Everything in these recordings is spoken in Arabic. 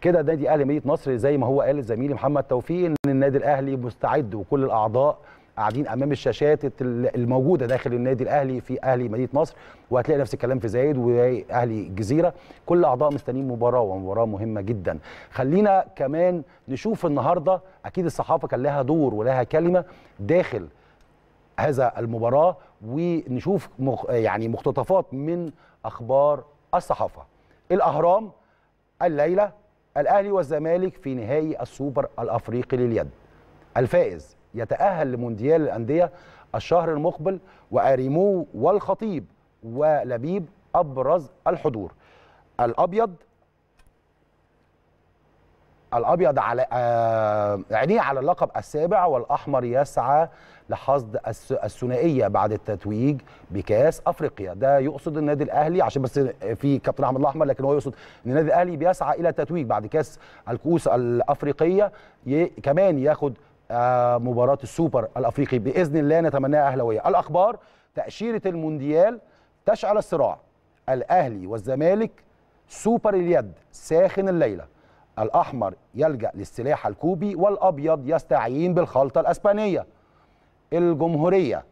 كده نادي اهلي مدينه نصر زي ما هو قال زميلي محمد توفيق ان النادي الاهلي مستعد وكل الاعضاء قاعدين امام الشاشات الموجوده داخل النادي الاهلي في اهلي مدينه نصر وهتلاقي نفس الكلام في زايد واهلي الجزيره كل اعضاء مستنيين مباراه ومباراه مهمه جدا خلينا كمان نشوف النهارده اكيد الصحافه كان لها دور ولها كلمه داخل هذا المباراه ونشوف مخ يعني مقتطفات من اخبار الصحافه الاهرام الليله الاهلي والزمالك في نهائي السوبر الافريقي لليد الفائز يتاهل لمونديال الانديه الشهر المقبل واريمو والخطيب ولبيب ابرز الحضور الابيض الابيض على آه، عينيه على اللقب السابع والاحمر يسعى لحصد الثنائيه بعد التتويج بكاس افريقيا ده يقصد النادي الاهلي عشان بس في كابتن احمد الاحمر لكن هو يقصد ان النادي الاهلي بيسعى الى التتويج بعد كاس الكؤوس الافريقيه كمان ياخد آه، مباراه السوبر الافريقي باذن الله نتمناها اهلاويه الاخبار تاشيره المونديال تشعل الصراع الاهلي والزمالك سوبر اليد ساخن الليله الأحمر يلجأ للسلاح الكوبي والأبيض يستعين بالخلطة الأسبانية الجمهورية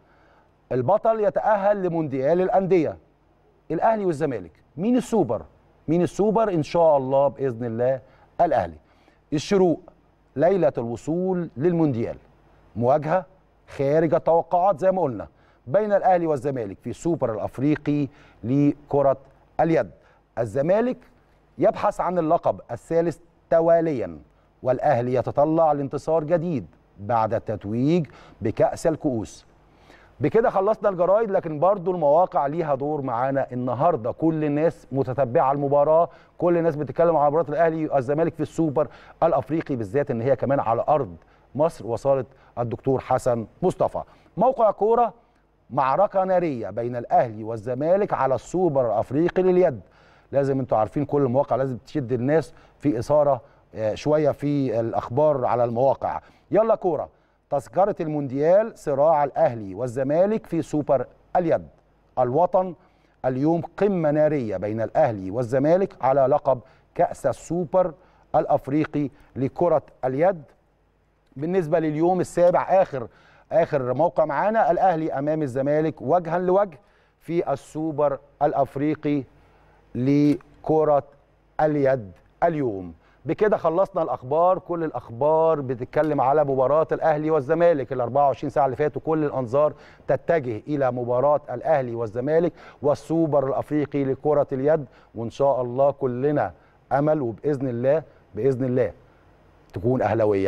البطل يتأهل لمونديال الأندية الأهلي والزمالك مين السوبر؟ مين السوبر؟ إن شاء الله بإذن الله الأهلي الشروق ليلة الوصول للمونديال مواجهة خارج التوقعات زي ما قلنا بين الأهلي والزمالك في السوبر الأفريقي لكرة اليد الزمالك يبحث عن اللقب الثالث تواليا والأهلي يتطلع لانتصار جديد بعد التتويج بكأس الكؤوس بكده خلصنا الجرايد لكن برضو المواقع ليها دور معانا النهارده كل الناس متتبعه المباراه كل الناس بتتكلم عن مباراه الاهلي والزمالك في السوبر الافريقي بالذات ان هي كمان على ارض مصر وصالت الدكتور حسن مصطفى موقع كوره معركه ناريه بين الاهلي والزمالك على السوبر الافريقي لليد لازم انتوا عارفين كل المواقع لازم تشد الناس في اثاره آه، شويه في الاخبار على المواقع يلا كوره تذكره المونديال صراع الاهلي والزمالك في سوبر اليد الوطن اليوم قمه ناريه بين الاهلي والزمالك على لقب كاس السوبر الافريقي لكره اليد بالنسبه لليوم السابع اخر اخر موقع معانا الاهلي امام الزمالك وجها لوجه في السوبر الافريقي لكرة اليد اليوم بكده خلصنا الاخبار كل الاخبار بتتكلم على مباراه الاهلي والزمالك ال 24 ساعه اللي فاتوا كل الانظار تتجه الى مباراه الاهلي والزمالك والسوبر الافريقي لكره اليد وان شاء الله كلنا امل وباذن الله باذن الله تكون اهلاويه